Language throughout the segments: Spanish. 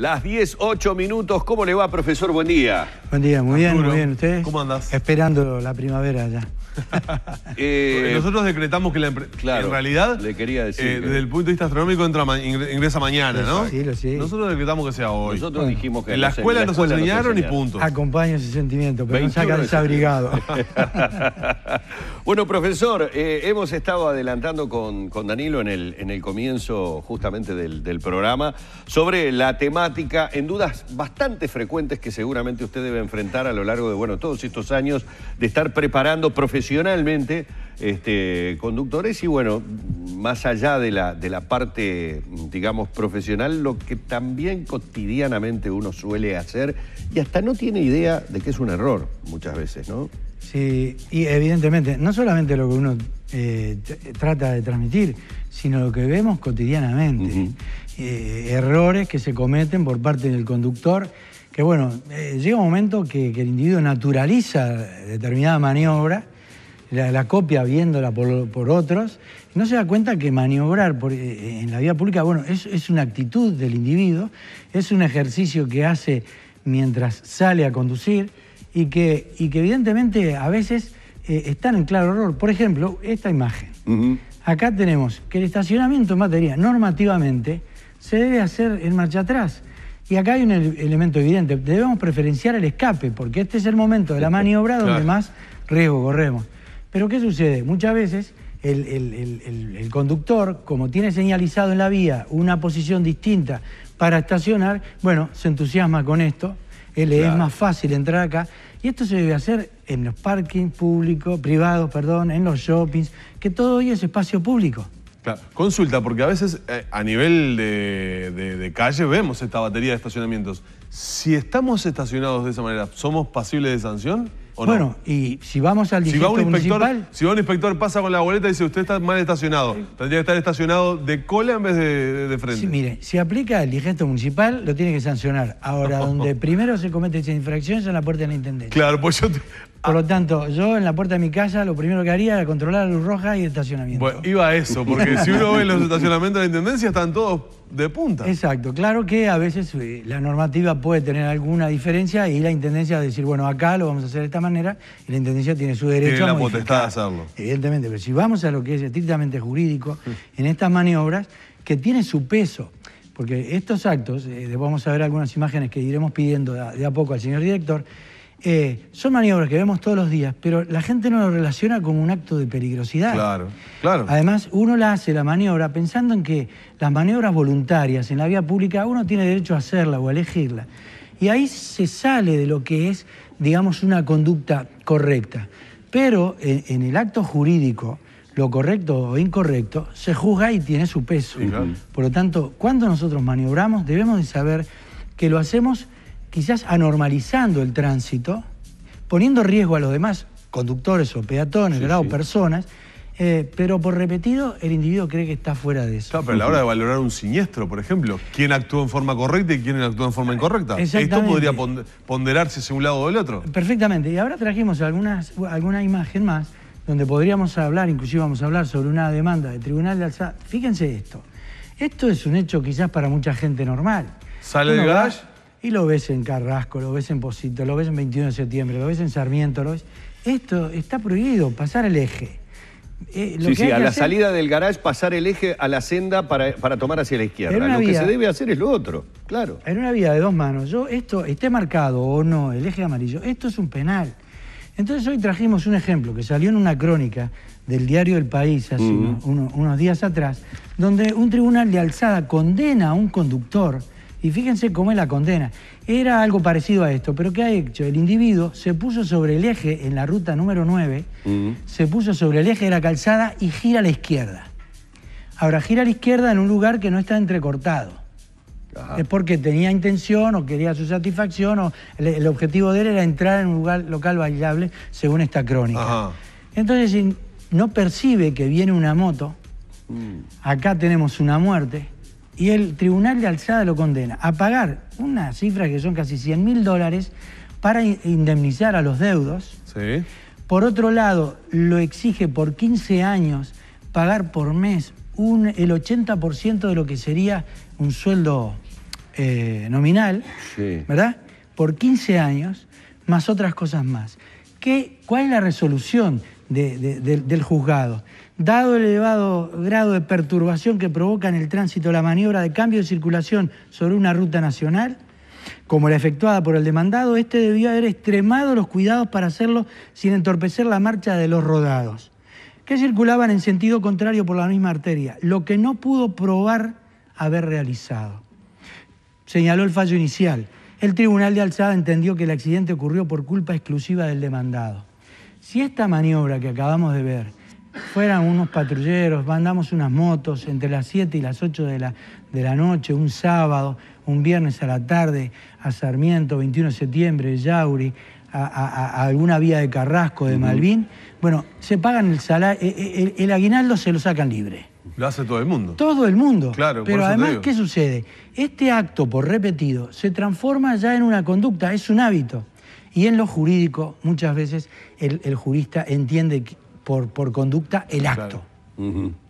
Las 10, minutos. ¿Cómo le va, profesor? Buen día. Buen día, muy bien, muy bien. ¿Usted? ¿Cómo andas Esperando la primavera ya. Eh, eh, nosotros decretamos que la empresa... en realidad, le quería decir eh, desde el punto de vista astronómico entra ingresa mañana, ¿no? Sí, lo sí. Nosotros decretamos que sea hoy. Nosotros dijimos que... En la escuela, nos, enseñaron y punto. Acompaño ese sentimiento, pero no saca desabrigado. bueno, profesor, hemos estado adelantando con, con Danilo en el, en el comienzo justamente del, del programa sobre la temática en dudas bastante frecuentes que seguramente usted debe enfrentar a lo largo de bueno, todos estos años de estar preparando profesionalmente este, conductores y bueno, más allá de la, de la parte, digamos, profesional, lo que también cotidianamente uno suele hacer y hasta no tiene idea de que es un error muchas veces, ¿no? Sí, y evidentemente, no solamente lo que uno eh, trata de transmitir, sino lo que vemos cotidianamente. Eh, errores que se cometen por parte del conductor, que bueno, eh, llega un momento que, el individuo naturaliza determinada maniobra, la, copia viéndola por, otros, no se da cuenta que maniobrar eh, en la vida pública, bueno, es, una actitud del individuo, es un ejercicio que hace mientras sale a conducir y que, y que evidentemente a veces están en claro error. Por ejemplo, esta imagen. Acá tenemos que el estacionamiento en batería normativamente se debe hacer en marcha atrás. Y acá hay un elemento evidente, debemos preferenciar el escape, porque este es el momento de la maniobra donde más riesgo corremos. Pero ¿qué sucede? Muchas veces el, conductor, como tiene señalizado en la vía una posición distinta para estacionar, bueno, se entusiasma con esto, le es más fácil entrar acá. Y esto se debe hacer en los parkings públicos, privados, perdón, en los shoppings, que todo hoy es espacio público. Claro. Consulta, porque a veces eh, a nivel de, de, calle vemos esta batería de estacionamientos. Si estamos estacionados de esa manera, ¿somos pasibles de sanción? Bueno, y si vamos al distrito si un inspector, municipal... Si va un inspector, pasa con la boleta y dice, usted está mal estacionado. Tendría que estar estacionado de cola en vez de, de frente. Sí, mire, si aplica el distrito municipal, lo tiene que sancionar. Ahora, donde primero se comete esa infracción es en la puerta de la Intendencia. Claro, pues yo... Por lo tanto, yo en la puerta de mi casa lo primero que haría era controlar la luz roja y el estacionamiento. Bueno, iba a eso, porque si uno ve los estacionamientos de la Intendencia están todos de punta. Exacto, claro que a veces eh, la normativa puede tener alguna diferencia y la intendencia a decir, bueno, acá lo vamos a hacer de esta manera la intendencia tiene su derecho tiene la potestad de hacerlo. Evidentemente, pero si vamos a lo que es estrictamente jurídico, en estas maniobras, que tiene su peso, porque estos actos, eh, vamos a ver algunas imágenes que iremos pidiendo de a poco al señor director, eh, son maniobras que vemos todos los días, pero la gente no lo relaciona con un acto de peligrosidad. Claro, claro. Además, uno la hace la maniobra pensando en que las maniobras voluntarias en la vía pública uno tiene derecho a hacerla o a elegirla. Y ahí se sale de lo que es, digamos, una conducta correcta. Pero eh, en, el acto jurídico, lo correcto o incorrecto se juzga y tiene su peso. Por lo tanto, cuando nosotros maniobramos, debemos de saber que lo hacemos quizás anormalizando el tránsito, poniendo riesgo a los demás conductores o peatones personas, eh, pero por repetido el individuo cree que está fuera de eso. Claro, pero a la hora de valorar un siniestro, por ejemplo, quién actuó en forma correcta y quién actuó en forma incorrecta. Esto podría ponderarse según un lado o del otro. Perfectamente. Y ahora trajimos algunas, alguna imagen más donde podríamos hablar, inclusive vamos a hablar sobre una demanda de tribunal de alzada. Fíjense esto. Esto es un hecho quizás para mucha gente normal. Sale el gas? Y lo ves en Carrasco, lo ves en Posito, lo ves en 21 de septiembre, lo ves en Sarmiento, lo ves... Esto está prohibido, pasar el eje. Eh, sí, sí, a la salida del garage pasar el eje a la senda para, tomar hacia la izquierda. Lo que se debe hacer es lo otro, claro. En una vía de dos manos, yo esto esté marcado o no, el eje amarillo, esto es un penal. Entonces hoy trajimos un ejemplo que salió en una crónica del diario El País hace mm. unos días atrás, donde un tribunal de alzada condena a un conductor y fíjense cómo es la condena. Era algo parecido a esto, pero ¿qué ha hecho? El individuo se puso sobre el eje en la ruta número 9, se puso sobre el eje de la calzada y gira a la izquierda. Ahora, gira a la izquierda en un lugar que no está entrecortado. Es porque tenía intención o quería su satisfacción o el, objetivo de él era entrar en un lugar local bailable, según esta crónica. Entonces, Entonces, no percibe que viene una moto. Mm. Acá tenemos una muerte y el Tribunal de Alzada lo condena a pagar una cifra que son casi 100 mil dólares para indemnizar a los deudos. Sí. Por otro lado, lo exige por 15 años pagar por mes el 80% de lo que sería un sueldo eh, nominal, ¿verdad? Por 15 años, más otras cosas más. ¿Qué, ¿Cuál es la resolución del juzgado? Dado el elevado grado de perturbación que provoca en el tránsito la maniobra de cambio de circulación sobre una ruta nacional, como la efectuada por el demandado, este debió haber extremado los cuidados para hacerlo sin entorpecer la marcha de los rodados, que circulaban en sentido contrario por la misma arteria, lo que no pudo probar haber realizado. Señaló el fallo inicial. El Tribunal de Alzada entendió que el accidente ocurrió por culpa exclusiva del demandado. Si esta maniobra que acabamos de ver fueran unos patrulleros, mandamos unas motos entre las 7 y las 8 de la, de la noche, un sábado, un viernes a la tarde, a Sarmiento, 21 de septiembre, Yauri, a, alguna vía de Carrasco, de Malvin. Bueno, se pagan el salario, eh, eh, el, aguinaldo se lo sacan libre. Lo hace todo el mundo. Todo el mundo. Claro, Pero además, ¿qué sucede? Este acto, por repetido, se transforma ya en una conducta, es un hábito. Y en lo jurídico, muchas veces el jurista entiende que por, por conducta el acto.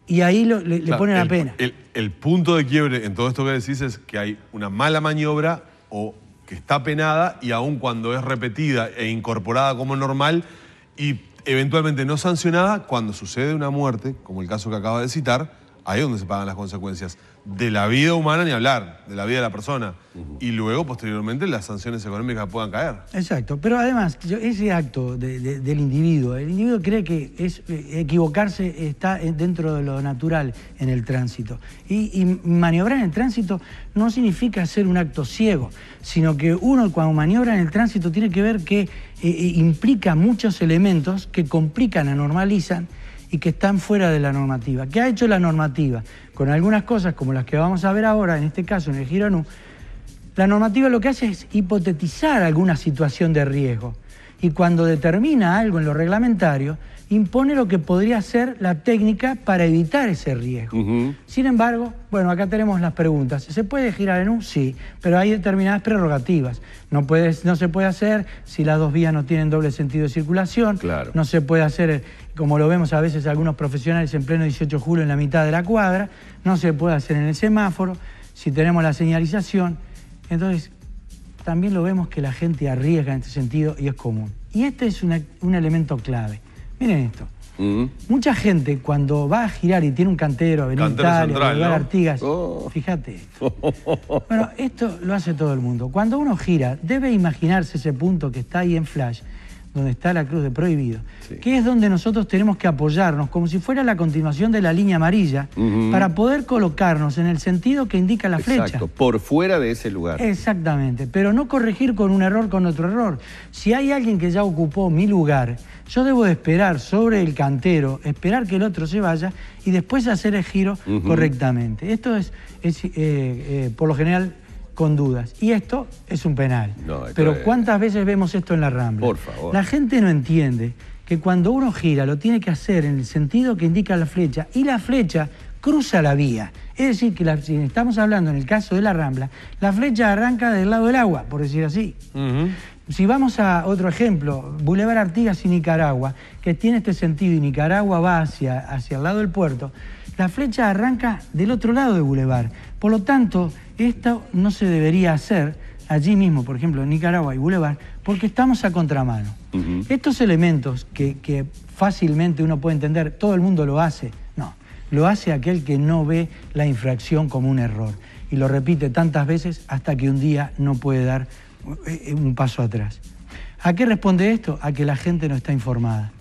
Y ahí le, ponen la pena. El, el punto de quiebre en todo esto que decís es que hay una mala maniobra o que está penada y aun cuando es repetida e incorporada como normal y eventualmente no sancionada, cuando sucede una muerte, como el caso que acaba de citar, ahí es donde se pagan las consecuencias de la vida humana ni hablar, de la vida de la persona. Y luego, posteriormente, las sanciones económicas puedan caer. Exacto. Pero además, ese acto del individuo, el individuo cree que es, eh, equivocarse está dentro de lo natural en el tránsito. Y, maniobrar en el tránsito no significa hacer un acto ciego, sino que uno cuando maniobra en el tránsito tiene que ver que eh, eh, implica muchos elementos que complican, anormalizan y que están fuera de la normativa. ¿Qué ha hecho la normativa? Con algunas cosas como las que vamos a ver ahora, en este caso en el Gironú, la normativa lo que hace es hipotetizar alguna situación de riesgo y cuando determina algo en lo reglamentario, impone lo que podría ser la técnica para evitar ese riesgo. Sin embargo, bueno, acá tenemos las preguntas. ¿Se puede girar en un? Sí, pero hay determinadas prerrogativas. No, no se puede hacer si las dos vías no tienen doble sentido de circulación. Claro. No se puede hacer, eh, como lo vemos a veces algunos profesionales en pleno 18 de julio en la mitad de la cuadra. No se puede hacer en el semáforo, si tenemos la señalización. Entonces, también lo vemos que la gente arriesga en este sentido y es común. Y este es un elemento clave. Miren esto. Mucha gente cuando va a girar y tiene un cantero, a venir a Artigas, oh. fíjate Bueno, esto lo hace todo el mundo. Cuando uno gira, debe imaginarse ese punto que está ahí en flash donde está la cruz de prohibido, que es donde nosotros tenemos que apoyarnos, como si fuera la continuación de la línea amarilla, para poder colocarnos en el sentido que indica la flecha. Exacto, por fuera de ese lugar. Exactamente, pero no corregir con un error, con otro error. Si hay alguien que ya ocupó mi lugar, yo debo de esperar sobre el cantero, esperar que el otro se vaya y después hacer el giro correctamente. Esto es, eh, eh, por lo general con dudas. Y esto es un penal. Pero ¿cuántas veces vemos esto en la Rambla? Por favor. La gente no entiende que cuando uno gira lo tiene que hacer en el sentido que indica la flecha y la flecha cruza la vía. Es decir, que si estamos hablando en el caso de la Rambla, la flecha arranca del lado del agua, por decir así. Si vamos a otro ejemplo, Boulevard Artigas y Nicaragua, que tiene este sentido y Nicaragua va hacia, hacia el lado del puerto, la flecha arranca del otro lado de Boulevard. Por lo tanto, esto no se debería hacer allí mismo, por ejemplo, en Nicaragua y Boulevard, porque estamos a contramano. Estos elementos que fácilmente uno puede entender, todo el mundo lo hace, no, lo hace aquel que no ve la infracción como un error y lo repite tantas veces hasta que un día no puede dar eh, eh, un paso atrás. ¿A qué responde esto? A que la gente no está informada.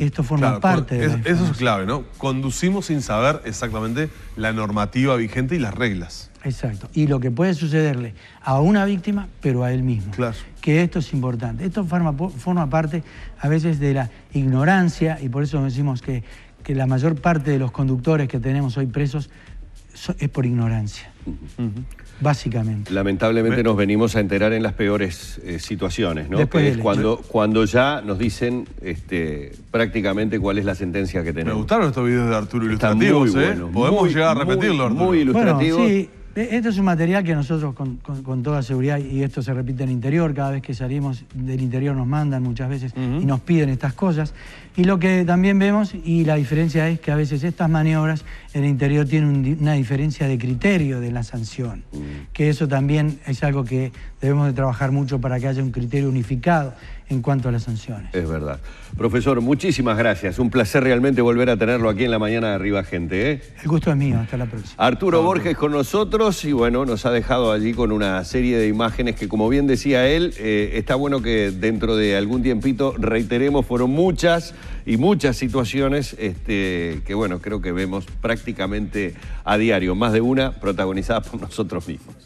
Esto forma parte de la Eso es clave, ¿no? Conducimos sin saber exactamente la normativa vigente y las reglas. Exacto. Y lo que puede sucederle a una víctima, pero a él mismo. Claro. Que esto es importante. Esto forma, forma parte a veces de la ignorancia y por eso decimos que, que la mayor parte de los conductores que tenemos hoy presos es por ignorancia. Básicamente. Lamentablemente nos venimos a enterar en las peores eh, situaciones, ¿no? Después es cuando, cuando ya nos dicen este, prácticamente cuál es la sentencia que tenemos. Me gustaron estos videos de Arturo ilustrativos, ¿eh? Podemos llegar a repetirlo, Arturo. Muy ilustrativo. Este es un material que nosotros con, toda seguridad, y esto se repite en el interior, cada vez que salimos del interior nos mandan muchas veces y nos piden estas cosas. Y lo que también vemos, y la diferencia es que a veces estas maniobras, en el interior tienen una diferencia de criterio de la sanción, mm. que eso también es algo que debemos de trabajar mucho para que haya un criterio unificado en cuanto a las sanciones. Es verdad. Profesor, muchísimas gracias. Un placer realmente volver a tenerlo aquí en la mañana de Arriba Gente. ¿eh? El gusto es mío. Hasta la próxima. Arturo Borges con nosotros y bueno, nos ha dejado allí con una serie de imágenes que como bien decía él, eh, está bueno que dentro de algún tiempito reiteremos, fueron muchas y muchas situaciones este, que bueno, creo que vemos prácticamente a diario, más de una protagonizada por nosotros mismos.